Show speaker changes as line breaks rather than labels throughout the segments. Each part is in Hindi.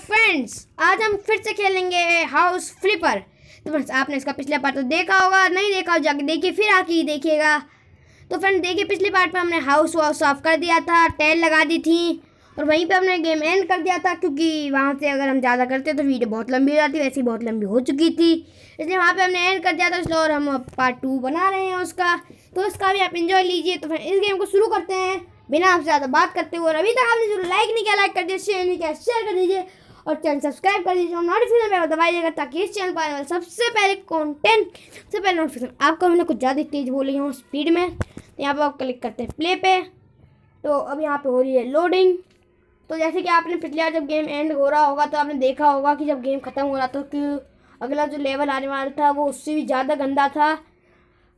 फ्रेंड्स आज हम फिर से खेलेंगे हाउस फ्लिपर तो फ्रेंड्स आपने इसका पिछला पार्ट तो देखा होगा नहीं देखा हो जाके देखिए फिर आके ही देखिएगा तो फ्रेंड्स देखिए पिछले पार्ट पे हमने हाउस वाउस ऑफ कर दिया था टेल लगा दी थी और वहीं पे हमने गेम एंड कर दिया था क्योंकि वहाँ से अगर हम ज़्यादा करते तो वीडियो बहुत लंबी हो जाती वैसे ही बहुत लंबी हो चुकी थी इसलिए वहाँ पर हमने एंड कर दिया था इसलिए और हम पार्ट टू बना रहे हैं उसका तो उसका भी आप इन्जॉय लीजिए तो फ्रेंड इस गेम को शुरू करते हैं बिना आपसे ज़्यादा बात करते हुए और अभी तक आपने जो लाइक नहीं किया लाइक कर दीजिए शेयर नहीं किया शेयर कर दीजिए और चैनल सब्सक्राइब कर दीजिए और नोटिफिकेशन बेल दबाइएगा ताकि इस चैनल पर आने वाले सबसे पहले कंटेंट सबसे पहले नोटिफिकेशन आपको मैंने कुछ ज़्यादा तेज़ बोली हूँ स्पीड में तो यहाँ पर आप क्लिक करते हैं प्ले पे तो अब यहाँ पे हो रही है लोडिंग तो जैसे कि आपने पिछले बार जब गेम एंड हो रहा होगा तो आपने देखा होगा कि जब गेम ख़त्म हो रहा था कि अगला जो लेवल आने वाला था वो उससे भी ज़्यादा गंदा था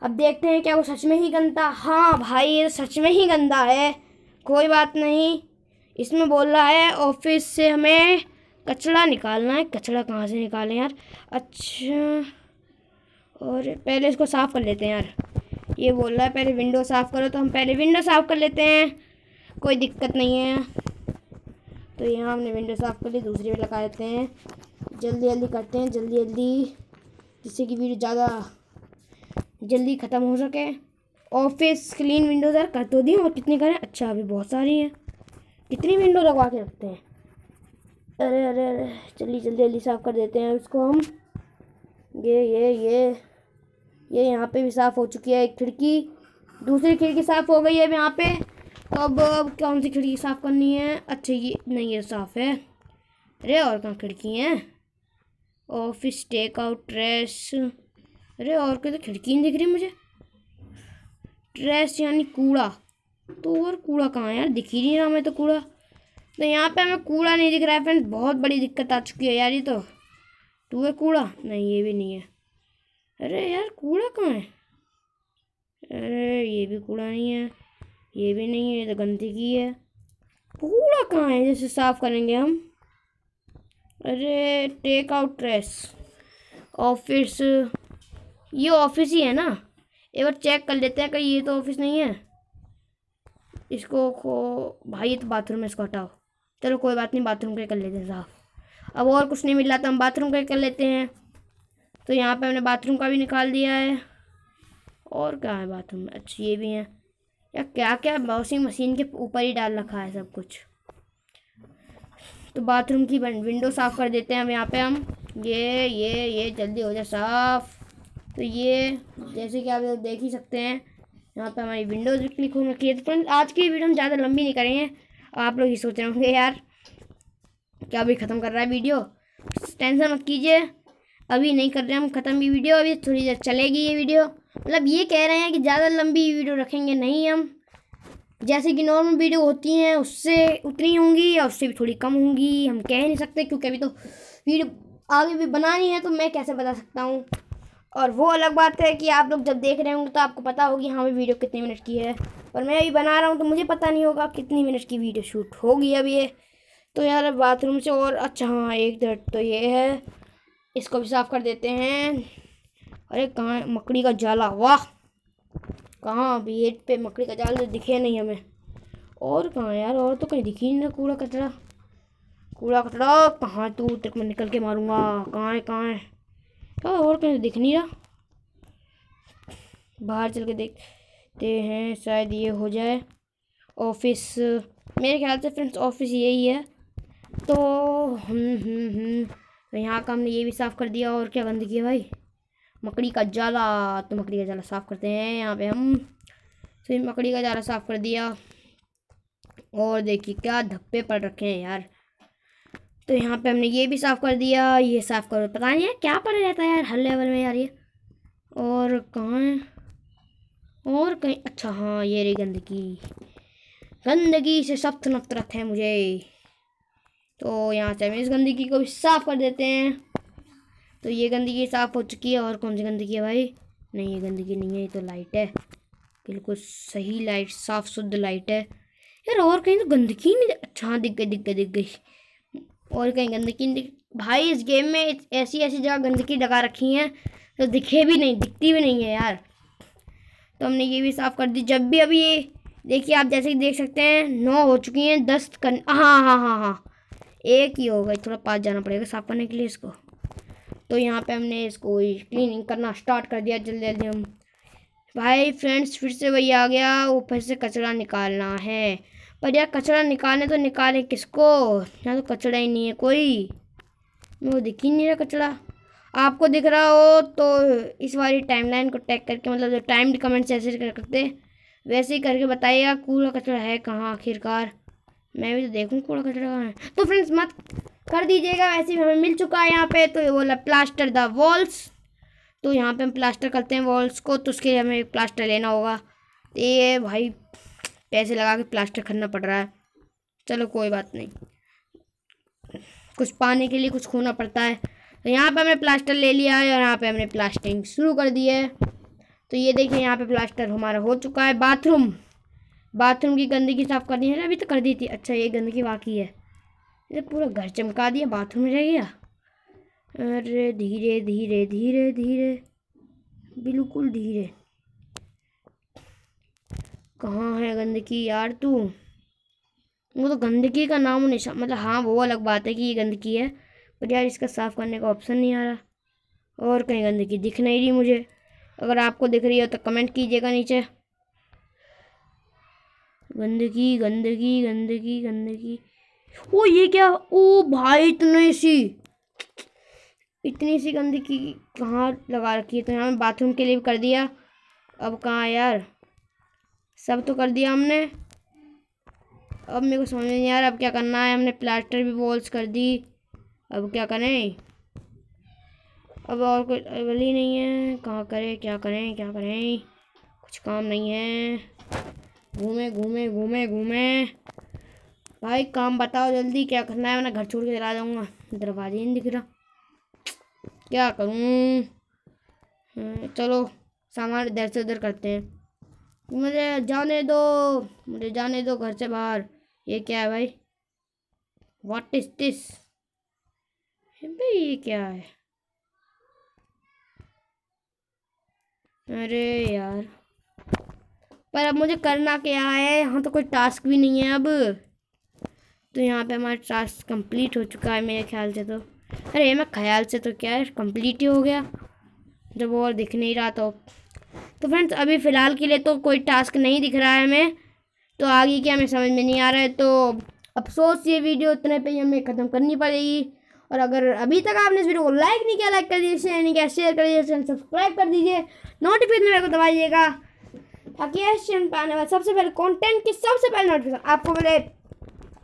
अब देखते हैं क्या वो सच में ही गंदा हाँ भाई ये तो सच में ही गंदा है कोई बात नहीं इसमें बोल रहा है ऑफिस से हमें कचरा निकालना है कचरा कहाँ से निकालें यार अच्छा और पहले इसको साफ़ कर लेते हैं यार ये बोल रहा है पहले विंडो साफ़ करो तो हम पहले विंडो साफ़ कर लेते हैं कोई दिक्कत नहीं है तो यहाँ हमने विंडो साफ़ कर ली दूसरी पे लगा लेते हैं जल्दी जल्दी करते हैं जल्दी जल्दी जिससे कि वीडियो ज़्यादा जल्दी ख़त्म हो सके ऑफिस क्लीन विंडोज़ यार कर तो दी और कितनी करें अच्छा अभी बहुत सारी है कितनी विंडो लगवा के रखते हैं अरे अरे अरे चलिए जल्दी जल्दी साफ़ कर देते हैं उसको हम ये ये ये ये यहाँ पे भी साफ़ हो चुकी है एक खिड़की दूसरी खिड़की साफ़ हो गई है अब यहाँ पे तो अब अब कौन सी खिड़की साफ़ करनी है अच्छा ये नहीं ये साफ़ है अरे और कहाँ खिड़की हैं ऑफिस टेक आउट ट्रेस अरे और कहीं तो खिड़की नहीं दिख रही मुझे ट्रेस यानी कूड़ा तो और कूड़ा कहाँ यार दिख ही नहीं रहा मैं तो कूड़ा तो यहाँ पे हमें कूड़ा नहीं दिख रहा है फ्रेंड बहुत बड़ी दिक्कत आ चुकी है यार ये तो तू है कूड़ा नहीं ये भी नहीं है अरे यार कूड़ा कहाँ है अरे ये भी कूड़ा नहीं है ये भी नहीं है ये तो गंदगी है कूड़ा कहाँ है जैसे साफ़ करेंगे हम अरे टेक आउट ट्रेस ऑफिस ये ऑफिस ही है ना एक बार चेक कर लेते हैं कहीं ये तो ऑफिस नहीं है इसको खो भाई ये तो बाथरूम में इसको हटाओ चलो कोई बात नहीं बाथरूम के कर लेते हैं साफ अब और कुछ नहीं मिल रहा तो हम बाथरूम के कर लेते हैं तो यहाँ पे हमने बाथरूम का भी निकाल दिया है और क्या है बाथरूम में अच्छा ये भी है या क्या क्या वॉशिंग मशीन के ऊपर ही डाल रखा है सब कुछ तो बाथरूम की विंडो साफ़ कर देते हैं हम यहाँ पे हम ये ये ये जल्दी हो जाए साफ़ तो ये जैसे कि आप लोग देख ही सकते हैं यहाँ पे हमारी विंडोज़ भी क्लिक हो रखी है तो आज की वीडियो हम ज़्यादा लंबी नहीं करेंगे आप लोग ये सोच रहे होंगे यार क्या अभी ख़त्म कर रहा है वीडियो टेंशन मत कीजिए अभी नहीं कर रहे हम ख़त्म ये वीडियो अभी थोड़ी देर चलेगी ये वीडियो मतलब ये कह रहे हैं कि ज़्यादा लंबी वीडियो रखेंगे नहीं हम जैसे कि नॉर्मल वीडियो होती हैं उससे उतनी होंगी या उससे भी थोड़ी कम होंगी हम कह नहीं सकते क्योंकि अभी तो वीडियो आगे भी बनानी है तो मैं कैसे बता सकता हूँ और वो अलग बात है कि आप लोग जब देख रहे होंगे तो आपको पता होगी हाँ भाई वीडियो कितने मिनट की है और मैं अभी बना रहा हूँ तो मुझे पता नहीं होगा कितनी मिनट की वीडियो शूट होगी अब ये तो यार बाथरूम से और अच्छा हाँ एक दर्द तो ये है इसको भी साफ़ कर देते हैं अरे कहाँ मकड़ी का जाला वाह कहाँ बेड पे मकड़ी का जाल तो दिखे नहीं हमें और कहाँ यार और तो कहीं दिखी नहीं कूड़ा कचरा कूड़ा कचरा कहाँ तू तक मैं निकल के मारूँगा कहाँ है कहाँ है तो और कहीं दिख नहीं रहा बाहर चल के देखते हैं शायद ये हो जाए ऑफिस मेरे ख्याल से फ्रेंड्स ऑफिस यही है तो हम हम्म, हम्म, हम्म, तो यहाँ का हमने ये भी साफ़ कर दिया और क्या गंदगी है भाई मकड़ी का जाला तो मकड़ी का जाला साफ़ करते हैं यहाँ पे हम फिर तो मकड़ी का जाला साफ़ कर दिया और देखिए क्या धप्पे पड़ रखे हैं यार तो यहाँ पे हमने ये भी साफ़ कर दिया ये साफ़ करो पता नहीं है क्या पड़ा रहता है यार हर लेवल में यार ये और कहाँ है और कहीं अच्छा हाँ ये रही गंदगी गंदगी से सख्त नफरत है मुझे तो यहाँ से हम इस गंदगी को भी साफ़ कर देते हैं तो ये गंदगी साफ़ हो चुकी है और कौन सी गंदगी है भाई नहीं ये गंदगी नहीं है ये तो लाइट है बिल्कुल सही लाइट साफ़ शुद्ध लाइट है यार और कहीं तो गंदगी नहीं अच्छा दिख गई दिख गई दिख गई और कहीं गंदगी भाई इस गेम में ऐसी ऐसी जगह गंदगी लगा रखी है तो दिखे भी नहीं दिखती भी नहीं है यार तो हमने ये भी साफ़ कर दी जब भी अभी ये देखिए आप जैसे कि देख सकते हैं नौ हो चुकी हैं दस कर हाँ हाँ हाँ हाँ एक ही हो थोड़ा पास जाना पड़ेगा साफ़ करने के लिए इसको तो यहाँ पे हमने इसको क्लीनिंग करना स्टार्ट कर दिया जल्दी जल्दी हम भाई फ्रेंड्स फिर से वही आ गया वो फिर से कचरा निकालना है पर यार कचरा निकालने तो निकाले किसको यहाँ तो कचरा ही नहीं है कोई वो दिख ही नहीं रहा कचरा आपको दिख रहा हो तो इस वाली टाइमलाइन को टैग करके मतलब जो टाइम कमेंट ऐसे कर करते वैसे ही करके बताइएगा कूड़ा कचरा है कहाँ आखिरकार मैं भी तो देखूँ कूड़ा कचरा कहाँ है तो फ्रेंड्स मत कर दीजिएगा वैसे भी हमें मिल चुका है यहाँ पे तो ये बोला प्लास्टर द वॉल्स तो यहाँ पे हम प्लास्टर करते हैं वॉल्स को तो उसके लिए हमें प्लास्टर लेना होगा ये भाई पैसे लगा के प्लास्टर खरीदना पड़ रहा है चलो कोई बात नहीं कुछ पाने के लिए कुछ खोना पड़ता है तो यहाँ पे हमने प्लास्टर ले लिया है और यहाँ पे हमने प्लास्टिंग शुरू कर दी है तो ये देखिए यहाँ पे प्लास्टर हमारा हो चुका है बाथरूम बाथरूम की गंदगी साफ़ करनी है ना अभी तो कर दी थी अच्छा ये गंदगी बाकी है ये तो पूरा घर चमका दिया बाथरूम रह गया अरे धीरे धीरे धीरे धीरे बिल्कुल धीरे कहाँ है गंदगी यार तू वो तो गंदगी का नाम निशान मतलब हाँ वो अलग बात है कि ये गंदगी है पर यार इसका साफ़ करने का ऑप्शन नहीं आ रहा और कहीं गंदगी दिख नहीं रही मुझे अगर आपको दिख रही हो तो कमेंट कीजिएगा नीचे गंदगी गंदगी गंदगी गंदगी ओ ये क्या ओ भाई इतनी सी इतनी सी गंदगी कहाँ लगा रखी है तो यहाँ बाथरूम के लिए कर दिया अब कहाँ यार सब तो कर दिया हमने अब मेरे को समझ नहीं आ रहा अब क्या करना है हमने प्लास्टर भी वॉल्स कर दी अब क्या करें अब और कोई अवेल ही नहीं है कहाँ करें क्या करें क्या करें कुछ काम नहीं है घूमे घूमे घूमे घूमे भाई काम बताओ जल्दी क्या करना है मैं घर छोड़ के चला जाऊँगा दरवाजे नहीं दिख रहा क्या करूँ हम्म, चलो सामान इधर से उधर करते हैं मुझे जाने दो मुझे जाने दो घर से बाहर ये क्या है भाई वाट इज दिस भाई ये क्या है अरे यार पर अब मुझे करना क्या है यहाँ तो कोई टास्क भी नहीं है अब तो यहाँ पे हमारा टास्क कंप्लीट हो चुका है मेरे ख्याल से तो अरे मैं ख्याल से तो क्या है कंप्लीट ही हो गया जब और दिख नहीं रहा तो तो फ्रेंड्स अभी फ़िलहाल के लिए तो कोई टास्क नहीं दिख रहा है हमें तो आगे क्या हमें समझ में नहीं आ रहा है तो अफसोस ये वीडियो इतने पे ही हमें ख़त्म करनी पड़ेगी और अगर अभी तक आपने इस वीडियो को लाइक नहीं किया लाइक कर दीजिए यानी क्या शेयर कर दीजिए सब्सक्राइब कर दीजिए नोटिफिकेशन को दबाइएगा ताकि इस चैनल पर आने वाले सबसे पहले कॉन्टेंट की सबसे पहले नोटिफिकेशन आपको मिले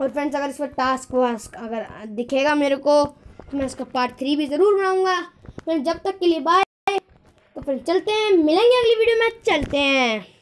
और फ्रेंड्स अगर इस पर टास्क वास्क अगर दिखेगा मेरे को तो मैं इसका पार्ट थ्री भी ज़रूर बनाऊँगा फ्रेंड तो जब तक के लिए बाय तो फिर चलते हैं मिलेंगे अगली वीडियो में चलते हैं